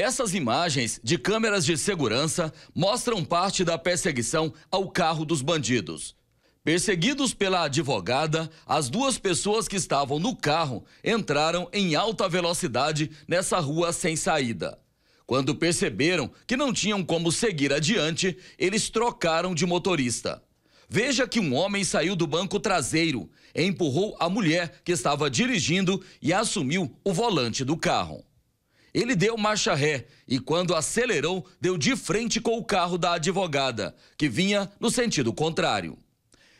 Essas imagens de câmeras de segurança mostram parte da perseguição ao carro dos bandidos. Perseguidos pela advogada, as duas pessoas que estavam no carro entraram em alta velocidade nessa rua sem saída. Quando perceberam que não tinham como seguir adiante, eles trocaram de motorista. Veja que um homem saiu do banco traseiro, empurrou a mulher que estava dirigindo e assumiu o volante do carro. Ele deu marcha ré e, quando acelerou, deu de frente com o carro da advogada, que vinha no sentido contrário.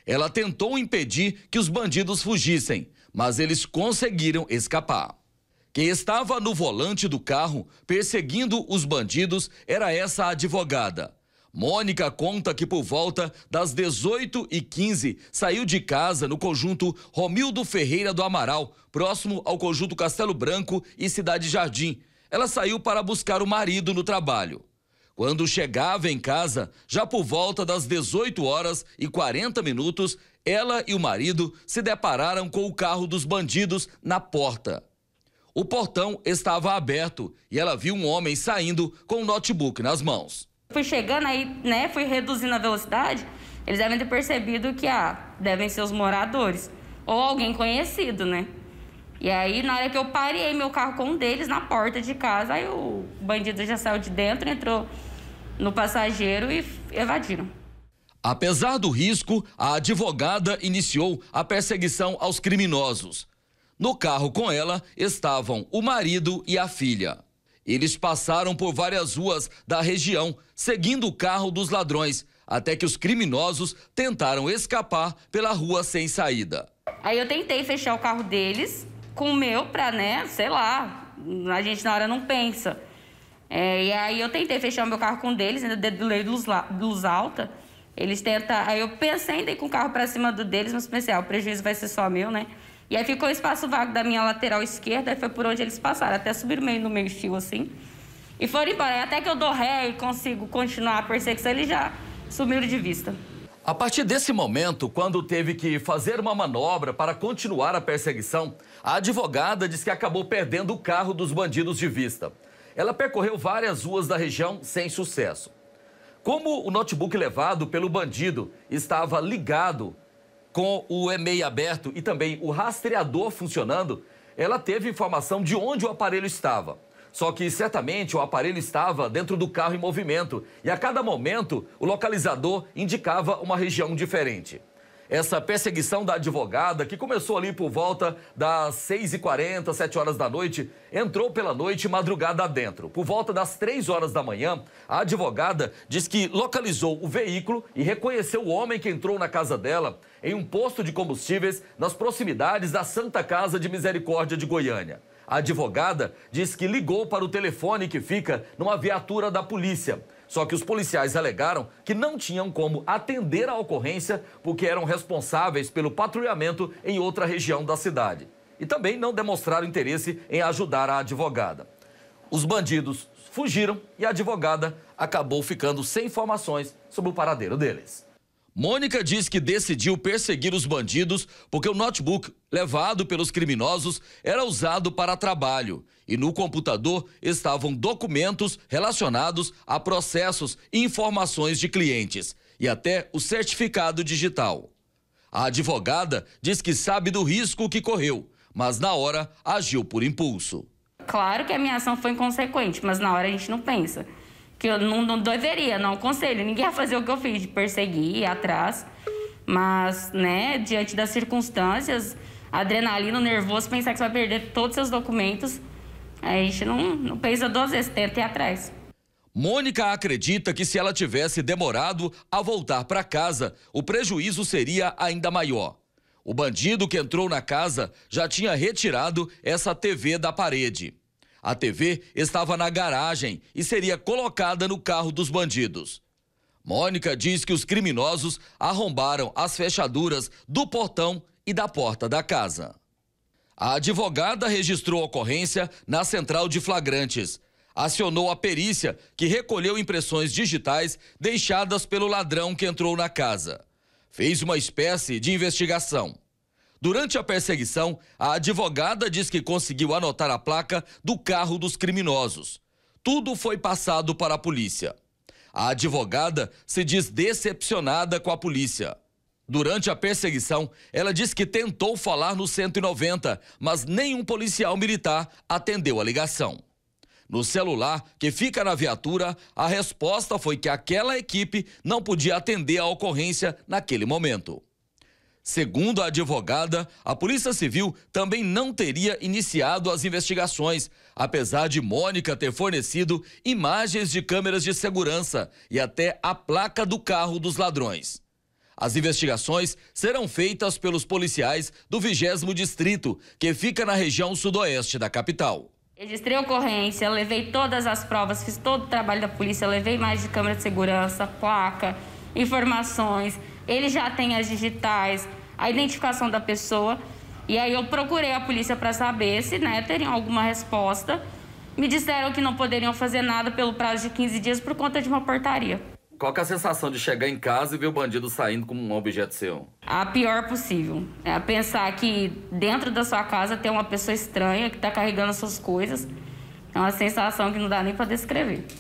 Ela tentou impedir que os bandidos fugissem, mas eles conseguiram escapar. Quem estava no volante do carro perseguindo os bandidos era essa advogada. Mônica conta que por volta das 18h15 saiu de casa no conjunto Romildo Ferreira do Amaral, próximo ao conjunto Castelo Branco e Cidade Jardim, ela saiu para buscar o marido no trabalho. Quando chegava em casa, já por volta das 18 horas e 40 minutos, ela e o marido se depararam com o carro dos bandidos na porta. O portão estava aberto e ela viu um homem saindo com um notebook nas mãos. Fui chegando aí, né? Fui reduzindo a velocidade. Eles devem ter percebido que ah, devem ser os moradores ou alguém conhecido, né? E aí, na hora que eu parei meu carro com um deles na porta de casa, aí o bandido já saiu de dentro, entrou no passageiro e evadiram. Apesar do risco, a advogada iniciou a perseguição aos criminosos. No carro com ela estavam o marido e a filha. Eles passaram por várias ruas da região, seguindo o carro dos ladrões, até que os criminosos tentaram escapar pela rua sem saída. Aí eu tentei fechar o carro deles, com o meu pra, né, sei lá, a gente na hora não pensa. É, e aí eu tentei fechar o meu carro com um deles, ainda dedulei luz, luz alta. Eles tentam. Aí eu pensei em ir com o carro para cima do deles, mas pensei, ah, o prejuízo vai ser só meu, né? E aí ficou o espaço vago da minha lateral esquerda, e foi por onde eles passaram, até subir meio no meio fio assim. E foram embora. Até que eu dou ré e consigo continuar a perseguição, eles já sumiram de vista. A partir desse momento, quando teve que fazer uma manobra para continuar a perseguição, a advogada diz que acabou perdendo o carro dos bandidos de vista. Ela percorreu várias ruas da região sem sucesso. Como o notebook levado pelo bandido estava ligado com o e-mail aberto e também o rastreador funcionando, ela teve informação de onde o aparelho estava. Só que certamente o aparelho estava dentro do carro em movimento e a cada momento o localizador indicava uma região diferente essa perseguição da advogada, que começou ali por volta das 6h40, 7 horas da noite, entrou pela noite madrugada adentro. Por volta das 3 horas da manhã, a advogada diz que localizou o veículo e reconheceu o homem que entrou na casa dela em um posto de combustíveis nas proximidades da Santa Casa de Misericórdia de Goiânia. A advogada diz que ligou para o telefone que fica numa viatura da polícia só que os policiais alegaram que não tinham como atender a ocorrência porque eram responsáveis pelo patrulhamento em outra região da cidade. E também não demonstraram interesse em ajudar a advogada. Os bandidos fugiram e a advogada acabou ficando sem informações sobre o paradeiro deles. Mônica diz que decidiu perseguir os bandidos porque o notebook levado pelos criminosos era usado para trabalho e no computador estavam documentos relacionados a processos e informações de clientes e até o certificado digital. A advogada diz que sabe do risco que correu, mas na hora agiu por impulso. Claro que a minha ação foi inconsequente, mas na hora a gente não pensa que eu não, não deveria, não aconselho ninguém a fazer o que eu fiz, de perseguir, ir atrás. Mas, né, diante das circunstâncias, adrenalina, nervoso, pensar que você vai perder todos os seus documentos, a gente não, não pensa duas vezes, tenta ir atrás. Mônica acredita que se ela tivesse demorado a voltar para casa, o prejuízo seria ainda maior. O bandido que entrou na casa já tinha retirado essa TV da parede. A TV estava na garagem e seria colocada no carro dos bandidos. Mônica diz que os criminosos arrombaram as fechaduras do portão e da porta da casa. A advogada registrou a ocorrência na central de flagrantes. Acionou a perícia, que recolheu impressões digitais deixadas pelo ladrão que entrou na casa. Fez uma espécie de investigação. Durante a perseguição, a advogada diz que conseguiu anotar a placa do carro dos criminosos. Tudo foi passado para a polícia. A advogada se diz decepcionada com a polícia. Durante a perseguição, ela diz que tentou falar no 190, mas nenhum policial militar atendeu a ligação. No celular que fica na viatura, a resposta foi que aquela equipe não podia atender a ocorrência naquele momento. Segundo a advogada, a Polícia Civil também não teria iniciado as investigações, apesar de Mônica ter fornecido imagens de câmeras de segurança e até a placa do carro dos ladrões. As investigações serão feitas pelos policiais do 20 Distrito, que fica na região sudoeste da capital. Registrei ocorrência, levei todas as provas, fiz todo o trabalho da polícia, levei mais de câmera de segurança, placa, informações ele já tem as digitais, a identificação da pessoa. E aí eu procurei a polícia para saber se né, teriam alguma resposta. Me disseram que não poderiam fazer nada pelo prazo de 15 dias por conta de uma portaria. Qual que é a sensação de chegar em casa e ver o bandido saindo como um objeto seu? A pior possível. É pensar que dentro da sua casa tem uma pessoa estranha que está carregando as suas coisas. É uma sensação que não dá nem para descrever.